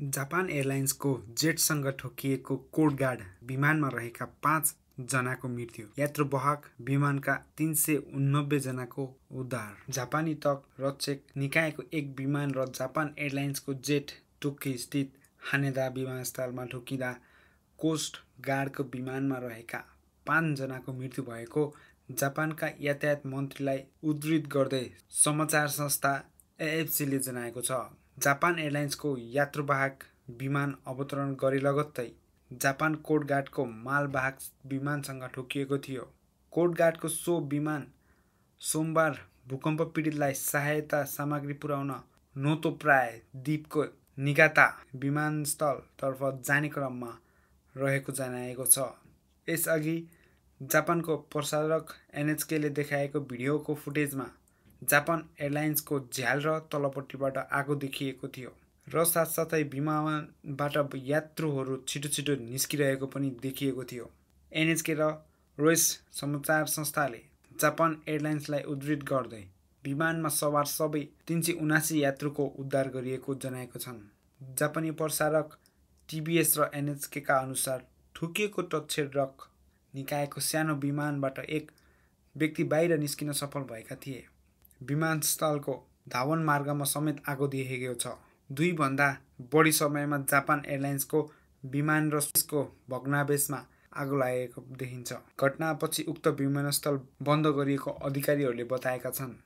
Japan एयरलाइन्सको जेटसँग ठोकिएको guard विमानमा रहेका पाँच जनाको मृत्यु यात्रुवाहक विमानका तिन सय उन्नब्बेजनाको जनाको उद्धार जापानी तक रक्षक निकायको एक विमान र जापान एयरलाइन्सको जेट टोकी स्थित हानेदा विमानस्थलमा ठोकिँदा कोस्ट गार्डको विमानमा रहेका पाँचजनाको मृत्यु भएको जापानका यातायात मन्त्रीलाई उद्धित गर्दै समाचार संस्था एएफसीले जनाएको छ जापान एयरलाइन्सको यात्रुवाहक विमान अवतरण गरे लगत्तै जापान कोडगार्डको मालवाहक विमानसँग ठोकिएको थियो कोडगार्डको सो विमान सोमबार भूकम्प पीडितलाई सहायता सामग्री पुर्याउन नोतोप्राय द्वीपको निगाता विमानस्थलतर्फ जाने क्रममा रहेको जनाएको छ यसअघि जापानको प्रसारक एनएचकेले देखाएको भिडियोको फुटेजमा जापान एयरलाइन्सको झ्याल र तलपट्टिबाट आगो देखिएको थियो र साथसाथै विमानबाट यात्रुहरू छिटो छिटो निस्किरहेको पनि देखिएको थियो एनएचके र रोइस समाचार संस्थाले जापान एयरलाइन्सलाई उद्धित गर्दै विमानमा सवार सबै तिन सय उनासी यात्रुको उद्धार गरिएको जनाएको छन् जापानी प्रसारक टिबिएस र एनएचकेका अनुसार ठुकिएको रक निकायको सानो विमानबाट एक व्यक्ति बाहिर निस्किन सफल भएका थिए विमानस्थलको धावन मार्गमा समेत आगो देखेको छ दुईभन्दा बढी समयमा जापान एयरलाइन्सको विमान र स्विसको भग्नावेशमा आगो लागेको देखिन्छ घटनापछि उक्त विमानस्थल बन्द गरिएको अधिकारीहरूले बताएका छन्